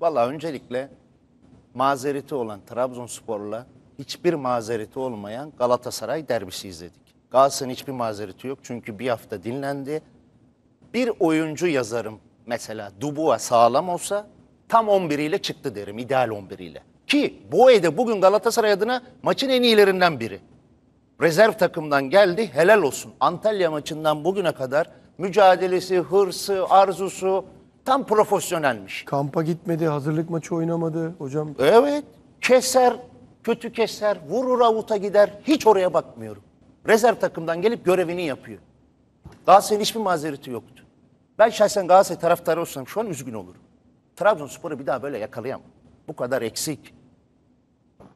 Valla öncelikle mazereti olan Trabzonspor'la hiçbir mazereti olmayan Galatasaray derbisi izledik. Galatasaray'ın hiçbir mazereti yok çünkü bir hafta dinlendi. Bir oyuncu yazarım mesela Dubois sağlam olsa tam 11 ile çıktı derim ideal 11 ile. Ki bu Boe'de bugün Galatasaray adına maçın en iyilerinden biri. Rezerv takımdan geldi helal olsun. Antalya maçından bugüne kadar mücadelesi, hırsı, arzusu, Tam profesyonelmiş. Kampa gitmedi, hazırlık maçı oynamadı hocam. Evet. Keser, kötü keser, vurur avuta gider. Hiç oraya bakmıyorum. Rezerv takımdan gelip görevini yapıyor. Galatasaray'ın hiçbir mazereti yoktu. Ben şahsen Galatasaray taraftarı olsam şu an üzgün olurum. Trabzonspor'u bir daha böyle yakalayamam. Bu kadar eksik.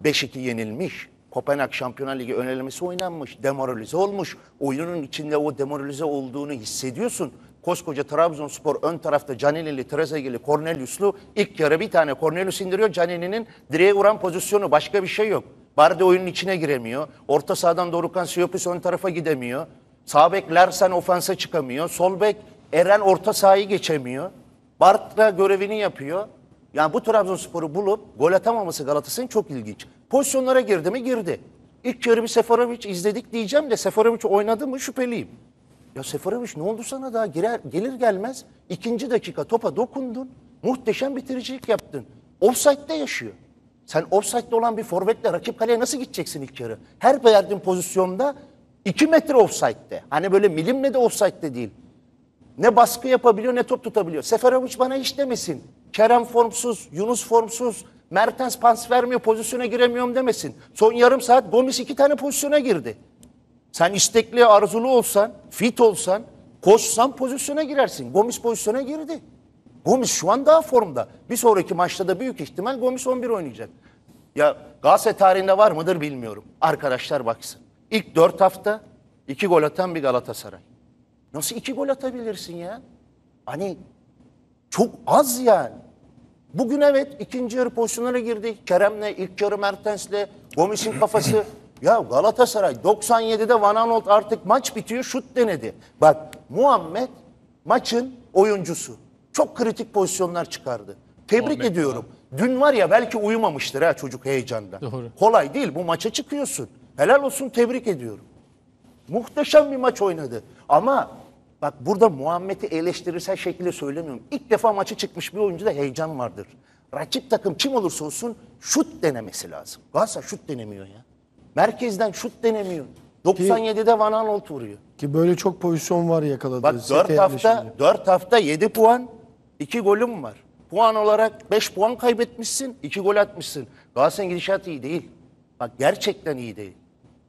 5-2 yenilmiş. Kopenhag Şampiyonlar Ligi önerilmesi oynanmış. Demoralize olmuş. Oyunun içinde o demoralize olduğunu hissediyorsun. Koskoca Trabzonspor ön tarafta Canelili, Trezegeli, Cornelius'lu ilk yarı bir tane Cornelius indiriyor. Canelinin direğe vuran pozisyonu başka bir şey yok. Bardi oyunun içine giremiyor. Orta sahadan Dorukhan Siyopis ön tarafa gidemiyor. Sağ bek Lersen ofansa çıkamıyor. Sol bek Eren orta sahayı geçemiyor. Bartra görevini yapıyor. Yani bu Trabzonspor'u bulup gol atamaması Galatasaray'ın çok ilginç. Pozisyonlara girdi mi girdi. İlk yarı bir Seferovic izledik diyeceğim de Seferovic oynadı mı şüpheliyim. Ya Seferovic ne oldu sana daha girer, gelir gelmez ikinci dakika topa dokundun. Muhteşem bitiricilik yaptın. Offside'de yaşıyor. Sen offside'de olan bir forvetle rakip kaleye nasıl gideceksin ilk yarı? Her verdiğin pozisyonda 2 metre offside'de. Hani böyle milimle de offside'de değil. Ne baskı yapabiliyor ne top tutabiliyor. Seferovic bana hiç demesin. Kerem formsuz, Yunus formsuz, Mertens pans vermiyor, pozisyona giremiyorum demesin. Son yarım saat Gomis iki tane pozisyona girdi. Sen istekli, arzulu olsan, fit olsan, koşsan pozisyona girersin. Gomis pozisyona girdi. Gomis şu an daha formda. Bir sonraki maçta da büyük ihtimal Gomis 11 oynayacak. Ya Galatasaray tarihinde var mıdır bilmiyorum. Arkadaşlar baksın. İlk 4 hafta 2 gol atan bir Galatasaray. Nasıl 2 gol atabilirsin ya? Hani çok az yani. Bugün evet ikinci yarı pozisyonlara girdi. Kerem'le, ilk yarı Mertens'le, Gomis'in kafası ya Galatasaray 97'de Van Aanholt artık maç bitiyor şut denedi. Bak Muhammed maçın oyuncusu. Çok kritik pozisyonlar çıkardı. Tebrik Muhammed ediyorum. Falan. Dün var ya belki uyumamıştır ha çocuk heyecandan. Doğru. Kolay değil bu maça çıkıyorsun. Helal olsun tebrik ediyorum. Muhteşem bir maç oynadı. Ama bak burada Muhammed'i eleştirirsel şekilde söylemiyorum. İlk defa maça çıkmış bir oyuncuda heyecan vardır. Rakip takım kim olursa olsun şut denemesi lazım. Galatasaray şut denemiyor ya. Merkezden şut denemiyor. 97'de Van Aanholt vuruyor. Ki böyle çok pozisyon var yakaladı. Bak 4 hafta, 4 hafta 7 puan, 2 golüm var. Puan olarak 5 puan kaybetmişsin, 2 gol atmışsın. Galatasaray'ın gidişatı iyi değil. Bak gerçekten iyi değil.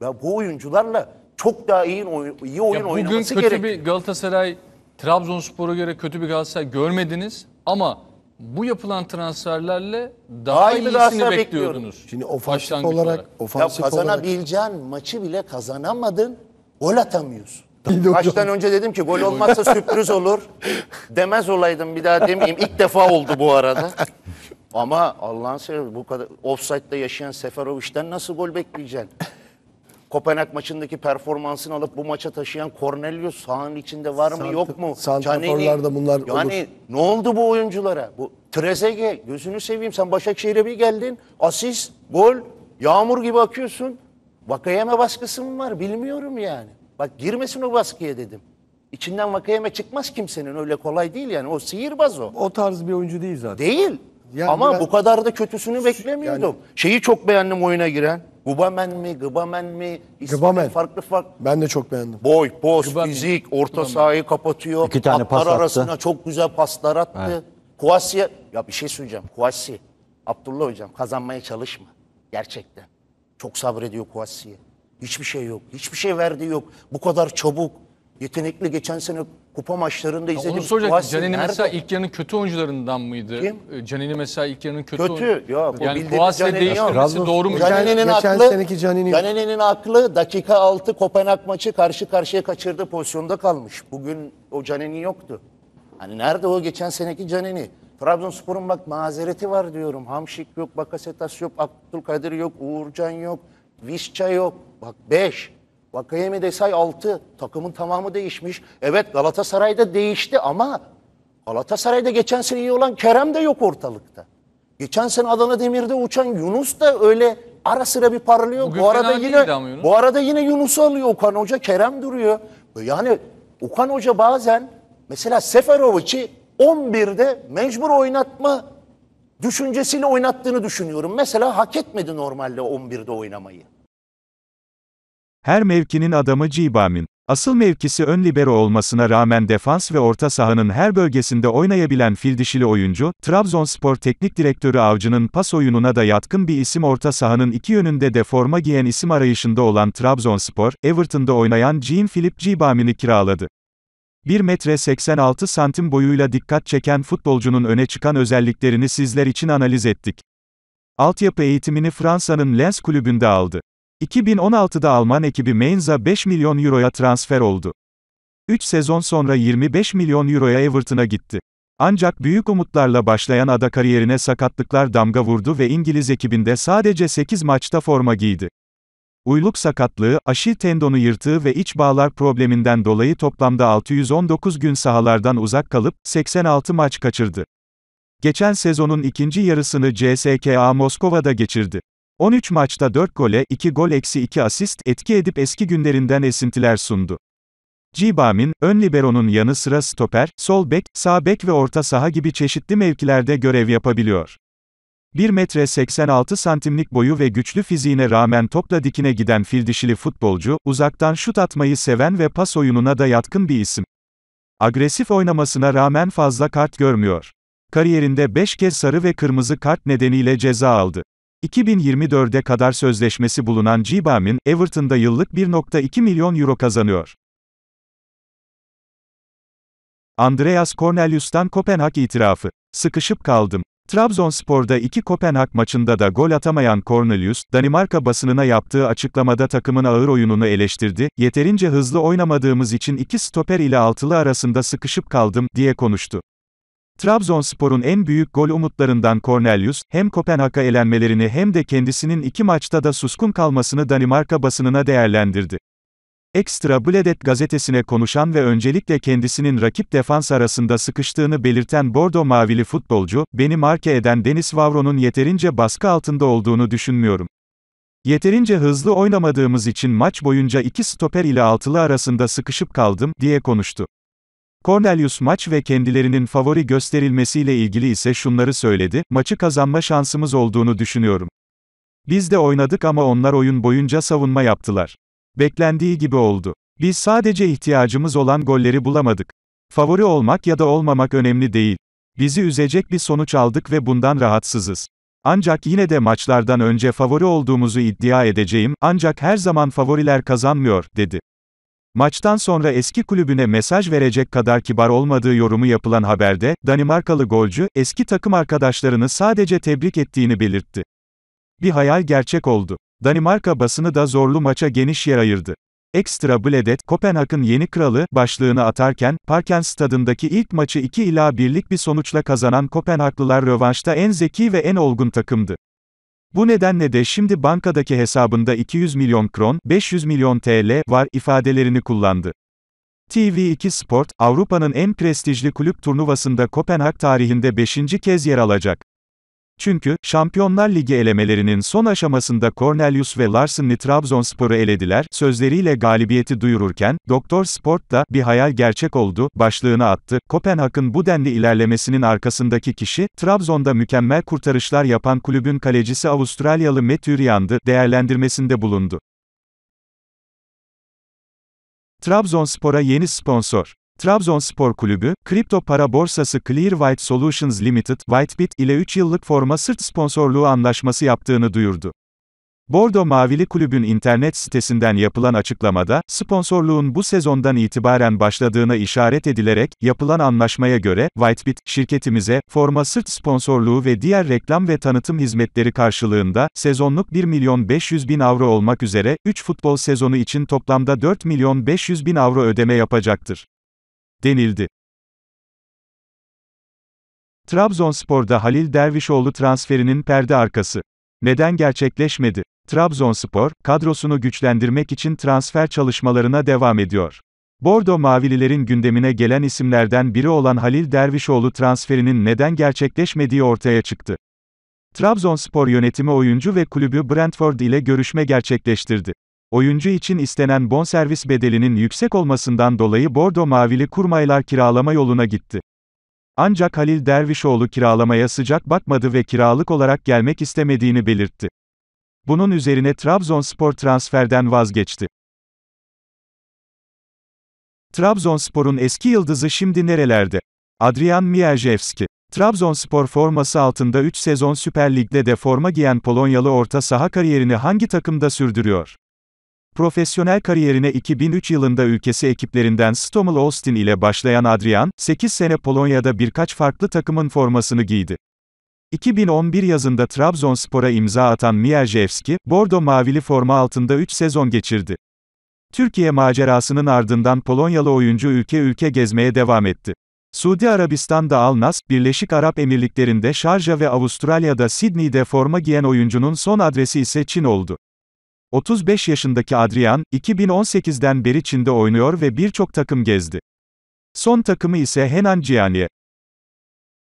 Ya bu oyuncularla çok daha iyi oyun, iyi oyun Ya bugün oynaması kötü bir Galatasaray Trabzonspor'a göre kötü bir Galatasaray görmediniz ama bu yapılan transferlerle daha Aynı iyisini transfer bekliyordunuz. Şimdi ofansif Başlangıç olarak, Ya ofansif olarak maçı bile kazanamadın, gol atamıyorsun. Maçtan önce dedim ki gol olmazsa sürpriz olur. Demez olaydım bir daha demeyeyim. İlk defa oldu bu arada. Ama Allah'ın seversen bu kadar offside'da yaşayan Seferovic'den nasıl gol bekleyeceksin? Kopenhag maçındaki performansını alıp bu maça taşıyan Cornelius sahanın içinde var mı yok mu? Santraforlarda bunlar Yani ne oldu bu oyunculara? Bu Trezege gözünü seveyim sen Başakşehir'e bir geldin. Asist, gol, yağmur gibi akıyorsun. Vakayeme baskısı mı var bilmiyorum yani. Bak girmesin o baskıya dedim. İçinden vakayeme çıkmaz kimsenin öyle kolay değil yani. O sihirbaz o. O tarz bir oyuncu değil zaten. Değil. Yani Ama ben... bu kadar da kötüsünü beklemiyordum. Yani... Şeyi çok beğendim oyuna giren. Gubamen mi, Gıbamen mi? İsmi Gıbamen. Farklı farklı. Ben de çok beğendim. Boy, poz, fizik, orta Gıbamen. sahayı kapatıyor. İki tane pas attı. arasına çok güzel paslar attı. Kuasi ya bir şey söyleyeceğim. Kuasi Abdullah hocam kazanmaya çalışma. Gerçekten. Çok sabrediyor Kuasiye. Hiçbir şey yok. Hiçbir şey verdi yok. Bu kadar çabuk yetenekli geçen sene kupa maçlarında izledim. Onu soracak. Canini mesela ilk yarının kötü oyuncularından mıydı? Kim? Ee, Canini mesela ilk yarının kötü Kötü. Yok, o yani bildiğin değiştirmesi doğru mu? Canini'nin Geçen aklı, seneki Canini yok. Canini'nin aklı dakika 6 Kopenhag maçı karşı karşıya kaçırdı pozisyonda kalmış. Bugün o Canini yoktu. Hani nerede o geçen seneki Canini? Trabzonspor'un bak mazereti var diyorum. Hamşik yok, Bakasetas yok, Abdülkadir yok, Uğurcan yok, Vişça yok. Bak 5. Vakayemi Desay 6. Takımın tamamı değişmiş. Evet Galatasaray'da değişti ama Galatasaray'da geçen sene iyi olan Kerem de yok ortalıkta. Geçen sene Adana Demir'de uçan Yunus da öyle ara sıra bir parlıyor. Bugün bu arada yine bu arada yine Yunus alıyor Okan Hoca, Kerem duruyor. Yani Okan Hoca bazen mesela Seferovic'i 11'de mecbur oynatma düşüncesiyle oynattığını düşünüyorum. Mesela hak etmedi normalde 11'de oynamayı. Her mevkinin adamı Cibam'in. Asıl mevkisi ön libero olmasına rağmen defans ve orta sahanın her bölgesinde oynayabilen fildişili oyuncu, Trabzonspor Teknik Direktörü Avcı'nın pas oyununa da yatkın bir isim orta sahanın iki yönünde de forma giyen isim arayışında olan Trabzonspor, Everton'da oynayan Jean-Philippe Cibamin'i kiraladı. 1 metre 86 santim boyuyla dikkat çeken futbolcunun öne çıkan özelliklerini sizler için analiz ettik. Altyapı eğitimini Fransa'nın Lens kulübünde aldı. 2016'da Alman ekibi Mainz'a 5 milyon euroya transfer oldu. 3 sezon sonra 25 milyon euroya Everton'a gitti. Ancak büyük umutlarla başlayan ada kariyerine sakatlıklar damga vurdu ve İngiliz ekibinde sadece 8 maçta forma giydi. Uyluk sakatlığı, aşil tendonu yırtığı ve iç bağlar probleminden dolayı toplamda 619 gün sahalardan uzak kalıp 86 maç kaçırdı. Geçen sezonun ikinci yarısını CSKA Moskova'da geçirdi. 13 maçta 4 gole, 2 gol eksi 2 asist etki edip eski günlerinden esintiler sundu. Cibam'in, ön libero'nun yanı sıra stoper, sol bek, sağ bek ve orta saha gibi çeşitli mevkilerde görev yapabiliyor. 1 metre 86 santimlik boyu ve güçlü fiziğine rağmen topla dikine giden fil fildişili futbolcu, uzaktan şut atmayı seven ve pas oyununa da yatkın bir isim. Agresif oynamasına rağmen fazla kart görmüyor. Kariyerinde 5 kez sarı ve kırmızı kart nedeniyle ceza aldı. 2024'e kadar sözleşmesi bulunan Cibam'in, Everton'da yıllık 1.2 milyon euro kazanıyor. Andreas Cornelius'tan Kopenhag itirafı. Sıkışıp kaldım. Trabzonspor'da iki Kopenhag maçında da gol atamayan Cornelius, Danimarka basınına yaptığı açıklamada takımın ağır oyununu eleştirdi, yeterince hızlı oynamadığımız için iki stoper ile altılı arasında sıkışıp kaldım, diye konuştu. Trabzonspor'un en büyük gol umutlarından Cornelius, hem Kopenhag'a elenmelerini hem de kendisinin iki maçta da suskun kalmasını Danimarka basınına değerlendirdi. Ekstra Bladet gazetesine konuşan ve öncelikle kendisinin rakip defans arasında sıkıştığını belirten Bordo Mavili futbolcu, beni marke eden Denis Vavro'nun yeterince baskı altında olduğunu düşünmüyorum. Yeterince hızlı oynamadığımız için maç boyunca iki stoper ile altılı arasında sıkışıp kaldım, diye konuştu. Cornelius maç ve kendilerinin favori gösterilmesiyle ilgili ise şunları söyledi, maçı kazanma şansımız olduğunu düşünüyorum. Biz de oynadık ama onlar oyun boyunca savunma yaptılar. Beklendiği gibi oldu. Biz sadece ihtiyacımız olan golleri bulamadık. Favori olmak ya da olmamak önemli değil. Bizi üzecek bir sonuç aldık ve bundan rahatsızız. Ancak yine de maçlardan önce favori olduğumuzu iddia edeceğim, ancak her zaman favoriler kazanmıyor, dedi. Maçtan sonra eski kulübüne mesaj verecek kadar kibar olmadığı yorumu yapılan haberde, Danimarkalı golcü, eski takım arkadaşlarını sadece tebrik ettiğini belirtti. Bir hayal gerçek oldu. Danimarka basını da zorlu maça geniş yer ayırdı. Ekstra Bledet, Kopenhag'ın yeni kralı, başlığını atarken, Parken stadındaki ilk maçı 2 ila birlik bir sonuçla kazanan Kopenhaglılar rövanşta en zeki ve en olgun takımdı. Bu nedenle de şimdi bankadaki hesabında 200 milyon kron, 500 milyon TL var ifadelerini kullandı. TV2 Sport, Avrupa'nın en prestijli kulüp turnuvasında Kopenhag tarihinde 5. kez yer alacak. Çünkü, Şampiyonlar Ligi elemelerinin son aşamasında Cornelius ve Larsen'li Trabzonspor'u elediler, sözleriyle galibiyeti duyururken, Doktor Sport da, bir hayal gerçek oldu, başlığını attı. Kopenhag'ın bu denli ilerlemesinin arkasındaki kişi, Trabzon'da mükemmel kurtarışlar yapan kulübün kalecisi Avustralyalı Matthew Riand'ı, değerlendirmesinde bulundu. Trabzonspor'a yeni sponsor Trabzonspor Kulübü, kripto para borsası Clear White Solutions Limited, Whitebit ile 3 yıllık forma sırt sponsorluğu anlaşması yaptığını duyurdu. Bordo Mavili Kulübün internet sitesinden yapılan açıklamada, sponsorluğun bu sezondan itibaren başladığına işaret edilerek, yapılan anlaşmaya göre, Whitebit, şirketimize, forma sırt sponsorluğu ve diğer reklam ve tanıtım hizmetleri karşılığında, sezonluk 1 milyon 500 bin avro olmak üzere, 3 futbol sezonu için toplamda 4 milyon 500 bin avro ödeme yapacaktır denildi. Trabzonspor'da Halil Dervişoğlu transferinin perde arkası. Neden gerçekleşmedi? Trabzonspor, kadrosunu güçlendirmek için transfer çalışmalarına devam ediyor. Bordo Mavililerin gündemine gelen isimlerden biri olan Halil Dervişoğlu transferinin neden gerçekleşmediği ortaya çıktı. Trabzonspor yönetimi oyuncu ve kulübü Brentford ile görüşme gerçekleştirdi. Oyuncu için istenen bonservis bedelinin yüksek olmasından dolayı Bordo Mavili kurmaylar kiralama yoluna gitti. Ancak Halil Dervişoğlu kiralamaya sıcak bakmadı ve kiralık olarak gelmek istemediğini belirtti. Bunun üzerine Trabzonspor transferden vazgeçti. Trabzonspor'un eski yıldızı şimdi nerelerde? Adrian Mierzewski. Trabzonspor forması altında 3 sezon Süper Lig'de de forma giyen Polonyalı orta saha kariyerini hangi takımda sürdürüyor? Profesyonel kariyerine 2003 yılında ülkesi ekiplerinden Stommel Austin ile başlayan Adrian, 8 sene Polonya'da birkaç farklı takımın formasını giydi. 2011 yazında Trabzonspor'a imza atan Mierzewski, Bordo mavili forma altında 3 sezon geçirdi. Türkiye macerasının ardından Polonyalı oyuncu ülke ülke gezmeye devam etti. Suudi Arabistan'da Al Nas, Birleşik Arap Emirlikleri'nde Şarja ve Avustralya'da Sydney'de forma giyen oyuncunun son adresi ise Çin oldu. 35 yaşındaki Adrian, 2018'den beri Çin'de oynuyor ve birçok takım gezdi. Son takımı ise Henan Jianye.